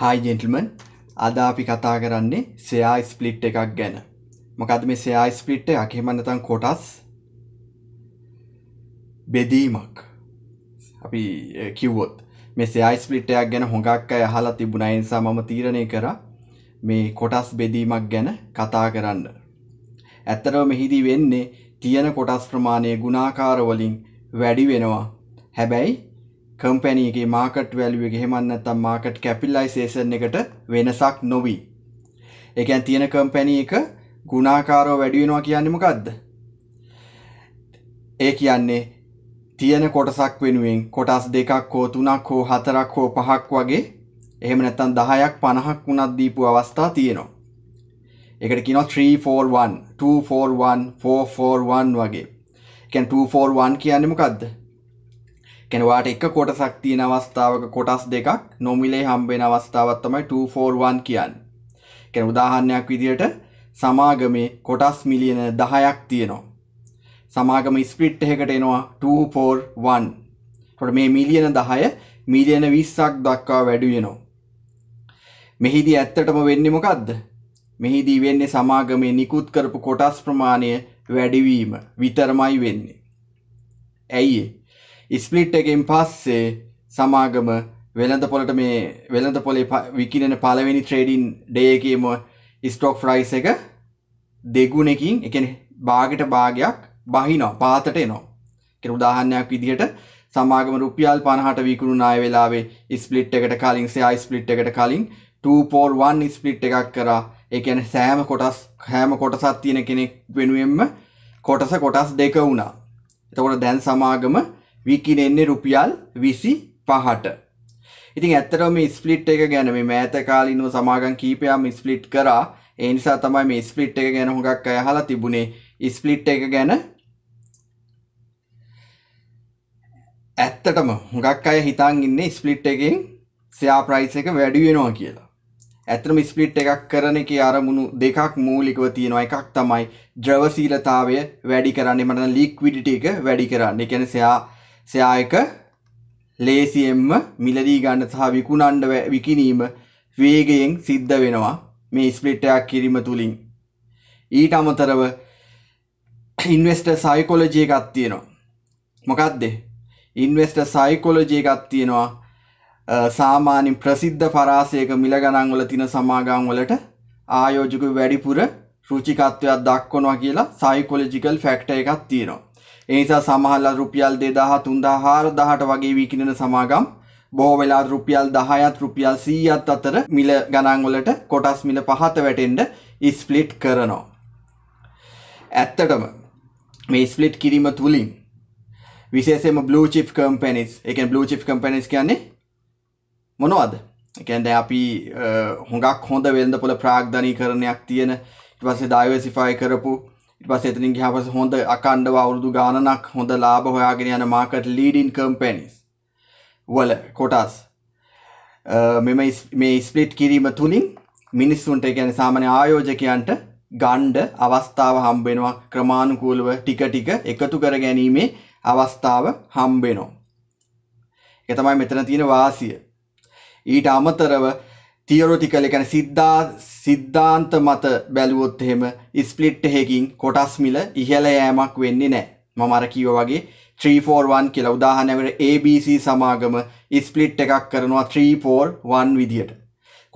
හයි gentlemen අද අපි කතා කරන්නේ සයා ස්පලිට් එකක් ගැන මොකද මේ සයා ස්පලිට් අකහෙමන්නතන් කොටස් බෙදීමක් අපි eh, කිව්වොත් මේ සයා ස්පලිට්ටයක් ගැන හොඟක් අය හලා තිබුණයිනිසා මම තීරණය කර මේ කොටස් බෙදීමක් ගැන කතා කරන්න ඇත්තරව මෙහිදී වෙන්නේ තියෙන කොටස් ප්‍රමාණය ගුණාකාරවලින් වැඩි වෙනවා හැබැයි කම්පැනීගේ මාකට් වැලුව ගෙහමන්න තම් මාකට් කැපිල්ලයිසේෂන් එකට වෙනසක් නොවී. එකැන් තියෙන කම්පැනී එක ගුණාකාරෝ වැඩිවෙනවා කියන්නමකක්ද. ඒ කියන්නේ තියෙන කොටසක් වෙනුවෙන් කොටස් දෙකක් හෝ තුනක් හෝ හතරක් හෝ පහක් වගේ එහෙම නැත්තන් දහයක් පණහක් වුණත් දීපු අවස්ථා තියෙනවා. එකට කිනො 341 241 441 වගේ. කැන් 241 කියන්නෙමකක්ද කෙනවාට එක කොටසක් තියෙන අවස්ථාවක කොටස් දෙකක් නොමිලේ හම්බෙන අවස්ථාවක් තමයි 241 කියන්නේ. කියන්නේ උදාහරණයක් විදිහට සමාගමේ කොටස් මිලියන 10ක් තියෙනවා. සමාගම ස්ප්ලිට් එකකට එනවා 241. එතකොට මේ මිලියන 10 මිලියන 20ක් දක්වා වැඩි වෙනවා. මෙහිදී ඇත්තටම වෙන්නේ මොකද්ද? මෙහිදී වෙන්නේ සමාගමේ නිකුත් කරපු කොටස් ප්‍රමාණය වැඩිවීම විතරමයි වෙන්නේ. ඇයි ස්ප්ලිට් එකෙන් පස්සේ සමාගම වෙළඳ පොලට මේ වෙළඳ පොලේ විකිනෙන පළවෙනි ට්‍රේඩින් ඩේකම ස්ටෝක් ෆ්‍රයිස් එක දෙගුණකින් එකන බාගට භාගයක් බහිනෝ පාතට එනෝ කෙර උදාහන්නයක් විදිහට සමාගම රුපියල් පණහට විකුණු නාය වෙලාවේ ස්පලිට් එකට කලින් සයයි ස්පලිට් එකට කලින් 2පෝල්1 ස්පලිට් එකක් කරා එකන සෑම කොටස් හෑම කොටසත් තියෙන කෙනෙක් වෙනුවෙන්ම කොටස කොටස් දෙක වුණා එතකොට දැන් සමාගම විකිණෙන්නේ රුපියල් 25ට. ඉතින් ඇත්තටම මේ ස්ප්ලිට් එක ගැන මේ මෑත කාලිනව සමාගම් කීපයක්ම ස්ප්ලිට් කරා. ඒ නිසා තමයි මේ ස්ප්ලිට් එක ගැන හුඟක් අය අහලා තිබුණේ. ස්ප්ලිට් එක ගැන ඇත්තටම හුඟක් අය හිතන් ඉන්නේ ස්ප්ලිට් එකෙන් ෂෙයා ප්‍රයිස් එක වැඩි වෙනවා කියලා. ඇත්තටම ස්ප්ලිට් එකක් කරන එකේ අරමුණු දෙකක් මූලිකව තියෙනවා. එකක් තමයි ද්‍රවශීලතාවය වැඩි කරන්නේ මට නම් ලික්විඩිටි එක වැඩි කරන්නේ. ඒ කියන්නේ ෂෙයා සයා එක ලේසියෙන්ම මිලදී ගන්න සහ විකුණන්න විකිණීම වේගයෙන් සිද්ධ වෙනවා මේ ස්ප්ලිට් එකක් කිරීම තුලින් ඊට අමතරව ඉන්වෙස්ටර් සයිකොලොජි එකක් තියෙනවා මොකක්ද ඉන්වෙස්ට සයිකොලජය එකක් තියෙනවා සාමානින් ප්‍රසිද්ධ පරාසයක මිල ගණන්වල තින සමාගම් වලට ආයෝජක වැඩිපුර රුචිකත්වයක් දක්වනවා කියලා සයිකොලජිකල් ෆැක්ට එකක් තියෙනවා. ඒ නිසා සමහරලා රුපියල් 2000 3000 4000ට වගේ විකිණන සමාගම් බොහෝ වෙලා රුපියල් 10ත් රුපියල් 100ත් අතර මිල ගණන් වලට කොටස් මිල පහත වැටෙන්න ස්ප්ලිට් කරනවා. ඇත්තටම මේ ස්ප්ලිට් කිරීම තුලින් විශේෂයෙන්ම blue chip companies, ඒ කියන්නේ blue chip companies කියන්නේ මොනවද? ඒ කියන්නේ අපි හුඟක් හොඳ වෙළඳපොළ ප්‍රාග්ධනීකරණයක් තියෙන ඊට පස්සේ ඩයිවර්සිෆයි කරපු ඉට පස් එතනින් ගහපස හොඳ අකණ්ඩව අවුරුදු ගානක් හොඳ ලාබ හොයාගෙන යන මාකට ලීඩින් කම්පැනිස් වල කොටස් මෙම මේ ස්පලිට් කිරීම තුළින් මිනිස්සුන්ට ගැන සාමන ආයෝජකයන්ට ගණ්ඩ අවස්ථාව හම්බෙනවා ක්‍රමාණුකූලව ටික ටික එකතු කර ගැනීමේ අවස්ථාව හම්බෙනෝ. එක තමයි මෙතන තියෙන වාසිය. ඊට අමතරව තියොරිටිකල් ඒ කියන්නේ සිද්ධා සිද්ධාන්ත මත බැලුවොත් එහෙම ස්ප්ලිට් එකකින් කොටස් මිල ඉහළ යෑමක් වෙන්නේ නැහැ. මම අර කිව්වා වගේ 341 කියලා උදාහරණයකට ABC සමාගම ස්ප්ලිට් එකක් කරනවා 341 විදියට.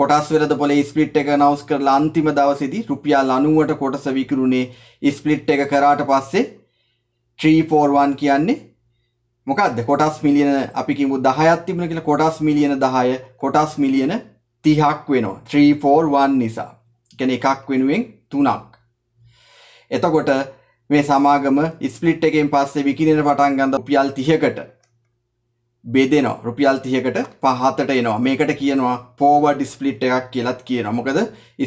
කොටස් වෙළඳ පොලේ ස්ප්ලිට් එක අනවුස් කරලා අන්තිම දවසේදී රුපියල් 90ට කොටස විකුණුනේ ස්ප්ලිට් එක කරාට පස්සේ 341 කියන්නේ මොකක්ද? කොටස් මිලියන අපි කිව්ව 10ක් තිබුණා කියලා කොටස් මිලියන 10 කොටස් මිලියන තිහක් වෙනවා 341 නිසා ගැන එකක් වෙනුවෙන් තුනක් එතකොට මේ සමාගම ස්පලිට් එකෙන් පස්සේ විකිරෙන පටන් ගන්න රුපියල් 30කට බෙදෙනවා රුපියල් 30කට පහතට එනවා මේකට කියනවා ෆෝවර්ඩ් ස්ප්ලිට් එකක් කියලාත් කියනවා මොකද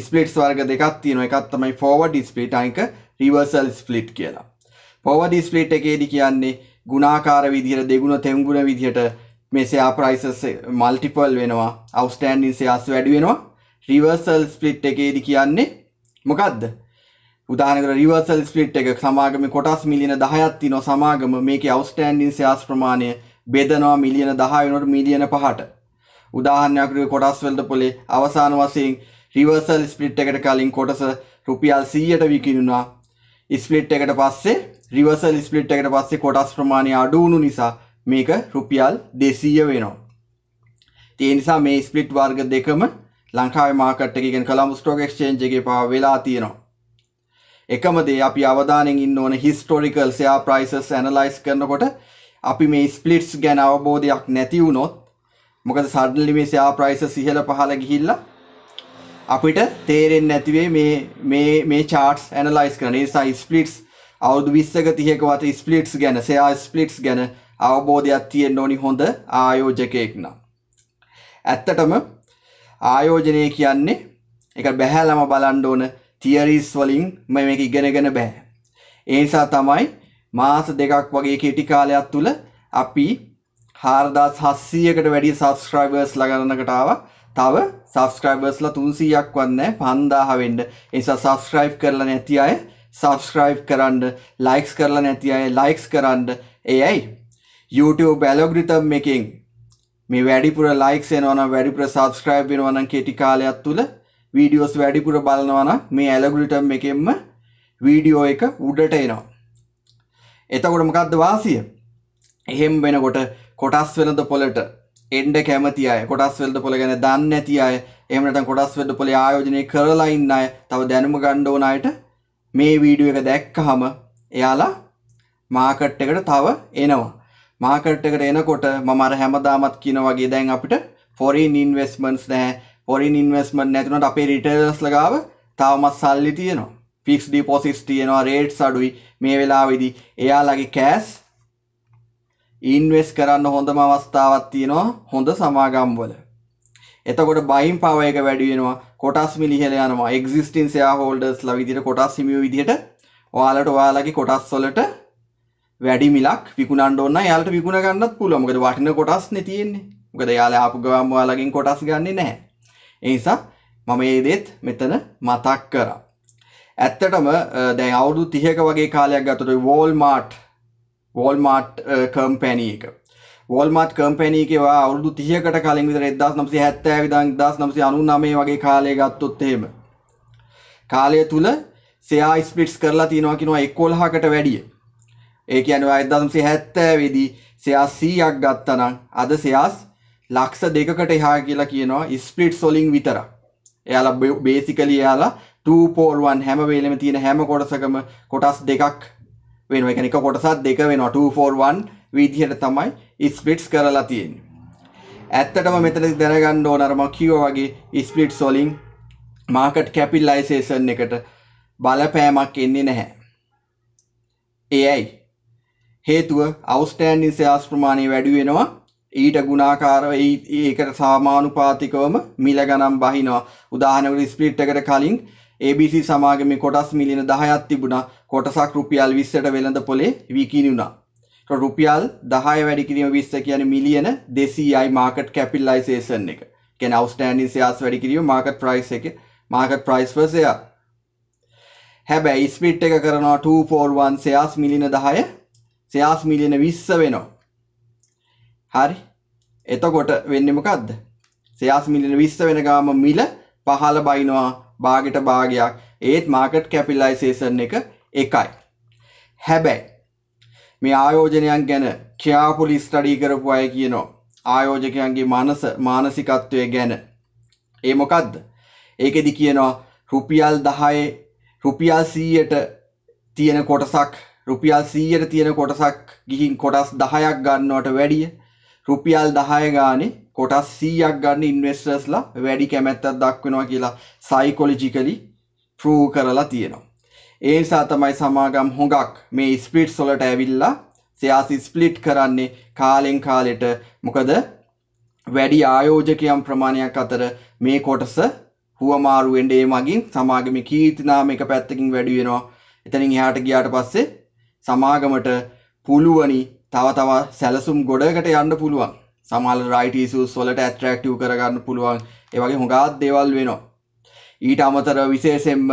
ස්ප්ලිට්ස් වර්ග දෙකක් තියෙනවා එකක් තමයි ෆෝවර්ඩ් ස්ප්ලිට් අනික රිවර්සල් ස්ප්ලිට් කියලා ෆෝවර්ඩ් ස්ප්ලිට් එකේදී කියන්නේ ගුණාකාර විදිහට දෙගුණ තෙන්ගුණ විදිහට මේ ෂෙයා ප්‍රයිසස් මල්ටිපල් වෙනවා අවුස්ටෑන්ඩින් ෂෙයාස් වැඩි වෙනවා රිවර්සල් ස්ප්ලිට් එකේදී කියන්නේ මොකද්ද උදාහරණයකට රිවර්සල් ස්ප්ලිට් එක සමාගමේ කොටස් මිලියන 10ක් තියෙනවා සමාගම මේකේ අවුස්ටෑන්ඩින් ෂෙයාස් ප්‍රමාණය බෙදනවා මිලියන 10 වෙනකොට මිලියන 5ට උදාහරණයකට කොටස් වලට පොලේ අවසාන වශයෙන් රිවර්සල් ස්ප්ලිට් එකට කලින් කොටස රුපියල් 100ට විකිණුණා ස්ප්ලිට් එකට පස්සේ රිවර්සල් ස්ප්ලිට් එකට පස්සේ කොටස් ප්‍රමාණය අඩු වුණු නිසා මේක රුපියල් 200 වෙනවා. ඒ නිසා මේ ස්ප්ලිට් වර්ග දෙකම ලංකාවේ මාකට් එකේ කියන්නේ කොළඹ ස්ටොක් එක්ස්චේන්ජ් එකේ පාව වෙලා තියෙනවා. එකම දේ අපි අවධානයෙන් ඉන්න ඕන හිස්ටොරිකල් ෂෙයා ප්‍රයිසස් ඇනලයිස් කරනකොට අපි මේ ස්ප්ලිට්ස් ගැන අවබෝධයක් නැති වුණොත් මොකද සඩන්ලි මේ ෂෙයා ප්‍රයිසස් ඉහළ පහළ ගිහිල්ලා අපිට තේරෙන්නේ නැති වෙයි මේ මේ මේ charts analyze කරන නිසා splits අවුරුදු 20ක 30ක වත splits ගැන ෂෙයා splits ගැන අවබෝධයක් තියෙන්න ඕනි හොඳ ආයෝජකයෙක් නම්. ඇත්තටම ආයෝජනය කියන්නේ එක බැහැලම බලන්න ඕන තියරිස් වලින් මේක ඉගෙනගෙන බෑ. ඒ නිසා තමයි මාස දෙකක් වගේ කෙටි කාලයක් තුල අපි 4700කට වැඩි subscribers ළඟනකට ආවා. තව subscribersලා 300ක්වත් නැහැ 5000 වෙන්න. ඒ නිසා subscribe කරලා නැති අය subscribe කරන්න, likes කරලා නැති අය likes කරන්න. ඒයි YouTube ඇලොග්‍රිතම් එකින් මේ වැඩිපුර ලයික්ස් එනවනම් වැඩිපුර සබස්ක්‍රයිබ් වෙනවනම් කෙටි කාලයක් තුල වීඩියෝස් වැඩිපුර බලනවනම් මේ ඇලොග්‍රිතම් එකෙන්ම වීඩියෝ එක උඩට එනවා. එතකොට මොකද්ද වාසිය? එහෙම වෙනකොට කොටස් වෙනද පොළට එන්න කැමති අය කොටස් වෙලද පොළ ගැන දන්නේ නැති අය එහෙම නැත්නම් කොටස් වෙලද පොළේ ආයෝජනය කරලා ඉන්න අය තව දැනුම ගන්න ඕන අයට මේ වීඩියෝ එක දැක්කහම එයාලා මාකට් එකට තව එනවා මාකට් එකට එනකොට මම අර හැමදාමත් කියන වගේ දැන් අපිට ෆොරින් ඉන්වෙස්ට්මන්ට්ස් නැහැ. ෆොරින් ඉන්වෙස්ට්මන්ට් නැතුණට අපේ රිටේලර්ස්ලා ගාව තවමත් සල්ලි තියෙනවා. ෆික්ස් ඩිපොසිට්ස් තියෙනවා, රේට්ස් අඩුයි. මේ වෙලාවේදී එයාලගේ කෑෂ් ඉන්වෙස් කරන්න හොඳම අවස්ථාවක් තියෙනවා හොඳ සමාගම් වල. එතකොට බයින් පව එක වැඩි වෙනවා කොටස් මිලිහල යනවා එක්සිස්ටින් ෂෙයාර් හෝල්ඩර්ස්ලා විදිහට කොටස් හිමියෝ විදිහට ඔයාලට ඔයාලගේ කොටස් වලට වැඩි මිලක් විකුණන්න ඕන යාලට විකුණ ගන්නත් පුළුවන්. මොකද වටින කොටස් නේ තියෙන්නේ. මොකද යාලා ආපු ගමන් ඔයාලගෙන් කොටස් ගන්නෙ නැහැ. ඒ නිසා මම මේ දේත් මෙතන මතක් කරා. ඇත්තටම දැන් අවුරුදු 30ක වගේ කාලයක් ගතට Walmart Walmart කම්පැනි එක Walmart කම්පැනි එකේ වා අවුරුදු 30කට කලින් විතර 1970 ඉඳන් 1999 වගේ කාලය ගත්තොත් එහෙම කාලය තුල සෙයා ස්පිට්ස් කරලා තියෙනවා කියනවා 11කට වැඩිය. ඒක යන අයදම්සේ හැත්තෑ වෙදී සෙයා සීයක් ගත්තනම් අද සෙයාස් ලක්ෂ දෙකකට එහා කියලා කියනවා ස්පිට් සොලින් විතර එයාලා බේසිකලි එයාලා පෝල්වන් හැම වේලම තියෙන හැම කොටසකම කොටස් දෙකක් වෙන එක එක කොටසත් දෙක වෙනවා 241 විදිහට තමයි ස්පිට්ස් කරලා තියෙන්නේ. ඇත්තටම මෙතන දැනගන්න ඕන අර මම කිව්වා වගේ ස්පිට්ස් වලින් මාකට් කැපිටලයිසේෂන් එකට බලපෑමක් එන්නේ නැහැ. ඒයි හේතුව අවස්ටෑන්ඩින් සෙයාස් ප්‍රමාණය වැඩි වෙනවා ඊට ගුණාකාරව ඒකට සාමානුපාතිකවම මිල ගණන් බහිනවා උදාහරණයකට ස්ප්ලිට් එකට කලින් ABC සමාගමේ කොටස් මිලියන 10ක් තිබුණා කොටසක් රුපියල් 20ට වෙළඳ පොලේ විකිණි වුණා ඒක රුපියල් 10 වැඩි කිරීම 20 කියන්නේ මිලියන 200යි මාකට් කැපිටලයිසේෂන් එක කියන්නේ අවස්ටෑන්ඩින් සෙයාස් වැඩි කිරීම මාකට් ප්‍රයිස් එකේ මාකට් ප්‍රයිස් පර් සෙයා හැබැයි ස්ප්ලිට් එක කරනවා 241 සෙයාස් මිලියන 10 සයාස් මිලියන විස්ස වෙනවා. හරි එතකොට වෙන්නමකක්ද සයාස් මිලියන විස්ස වෙන ගාම මිල පහල බයිනවා බාගෙට භාගයක් ඒත් මාකට් කැපිල්ලයිසේෂන් එක එකයි. හැබැයි මේ ආයෝජනයන් ගැන ක්‍යාපුලි ස්ටඩී කරපු අය කියනවා ආයෝජකයන්ගේ මනස මානසිකත්වය ගැන ඒ මොකක්ද ඒකෙදි කියනවා රුපියල් දහයේ රුපියල් සීයට තියෙන කොටසක් රුපියල් සීයට තියෙන කොටසක් ගිහින් කොටස් දහයක් ගන්නවට වැඩිය රුපියල් දහය ගානේ කොටස් සීයක් ගන්න ඉන්වස්ටර්ස්ලා වැඩි කැමැත්තක් දක්වෙනවා කියලා සයිකොලජිකලි ප්‍රූ කරලා තියෙනවා. ඒ නිසා තමයි සමාගම් හොඟක් මේ ස්පිට් සොලට ඇවිල්ලා සයාසි ස්පලිට් කරන්නේ කාලෙන් කාලෙට මොකද වැඩි ආයෝජකයම් ප්‍රමාණයක් අතර මේ කොටස හුවමාරුවෙන්ඩේ මගින් සමාගම කීතිනාම එක පැත්තකින් වැඩිවෙනවා එතනින් එහාට ගියාට පස්සේ සමාගමට පුළුවනි තව තව සැලසුම් ගොඩකට යන්න පුළුවන් සමහල රයිටසු සොලට ඇට්‍රක්ටව් කරගන්න පුළුවන් ඒවගේ හොඟාත් දේවල් වෙනවා ඊට අමතර විශේෂෙන්ම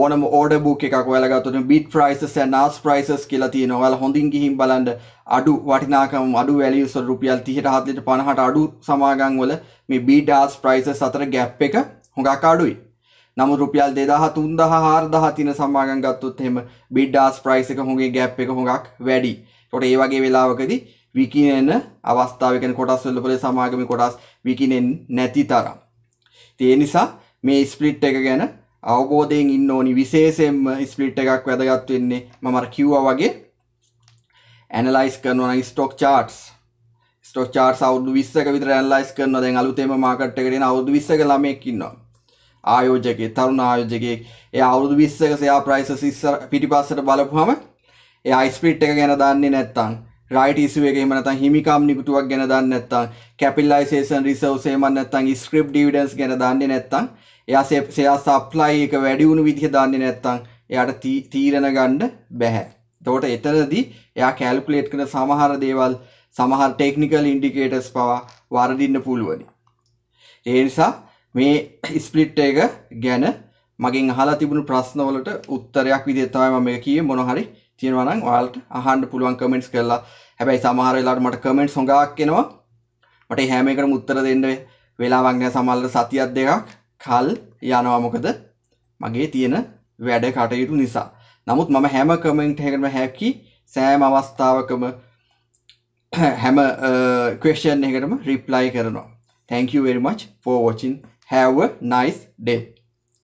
ඕනම ඕඩ බුක් එකක් ඔයාලගත්තුන බිට ප්‍රයිසස් නාස් ප්‍රයිසස් කියලා තියෙන ඔයාලා හොඳින් ගිහින් බලන්න අඩු වටිනාකම් අඩු වැලියුස් වල රුපියල් 30ට 40ට 50ට අඩු සමාගම් වල මේ බීඩාස් ප්‍රයිසස් අතර ગેප් එක හොඟක් අඩුයි නමු රුපියල් දෙදහ තුන්දහ හාර්දහ තින සම්මාගම් ගත්තොත් එහෙම බිඩ්ඩාස් ප්‍රයිස් එක හොගේ ගැප් එක හොඟක් වැඩි. ඒකට ඒ වගේ වෙලාවකදී විකිණෙන අවස්ථාව කියන්නේ කොටස් වල පොලේ සමාගමේ කොටස් විකිණෙන්නේ නැති තරම්. ඒ නිසා මේ ස්ප්ලිට් එක ගැන අවබෝධයෙන් ඉන්න ඕනි විශේෂයෙන්ම ස්ප්ලිට් එකක් වැදගත් වෙන්නේ මම අර කිව්වා වගේ ඇනලයිස් කරනවා නම් ස්ටොක් charts ස්ටොක් charts අවුරුදු 20ක විතර ඇනලයිස් කරනවා දැන් අලුතෙන්ම මාකට් එකට එන අවුරුදු 20ක ළමයෙක් ඉන්නවා ආයෝජකේ තරුණ ආයෝජකේ එයා අවුරුදු 20ක සෙයා ප්‍රයිසස් ඉස්සර පිටිපස්සට බලපුවම එයා ස්ප්ලිට් එක ගැන දන්නේ නැත්නම් රයිට් ඉස්ු එක එහෙම නැත්නම් හිමිකම් නිකුටුවක් ගැන දන්නේ නැත්නම් කැපිටලයිසේෂන් රිසර්ව්ස් එහෙම නැත්නම් ස්ක්‍රිප් ඩිවිඩන්ඩ්ස් ගැන දන්නේ නැත්නම් එයා සෙයා සප්ලයි එක වැඩි වුණු විදිහ දන්නේ නැත්නම් එයාට තීරණ ගන්න බැහැ. එතකොට එතනදී එයා කැල්කියුලේට් කරන සමහර දේවල් සමහර ටෙක්නිකල් ඉන්ඩිකේටර්ස් පවා වරදින්න පුළුවන්. ඒ නිසා මේ ස්ප්ලිට් එක ගැන මගෙන් අහලා තිබුණු ප්‍රශ්නවලට උත්තරයක් විදිහට තමයි මම මේක කියේ මොන හරි තියෙනවා නම් ඔයාලට අහන්න පුළුවන් කමෙන්ට්ස් කරලා හැබැයි සමහර වෙලාවට මට කමෙන්ට්ස් හොඟාක් එනවා මට හැම එකටම උත්තර දෙන්න වෙලාවක් නැහැ සමහරවිට සතියක් දෙකක් කල් යනවා මොකද මගේ තියෙන වැඩ කටයුතු නිසා නමුත් මම හැම කමෙන්ට් එකකටම හැකි සෑම අවස්ථාවකම හැම ක්වෙස්චන් එකකටම රිප්ලයි කරනවා thank you very much for watching Have a nice day.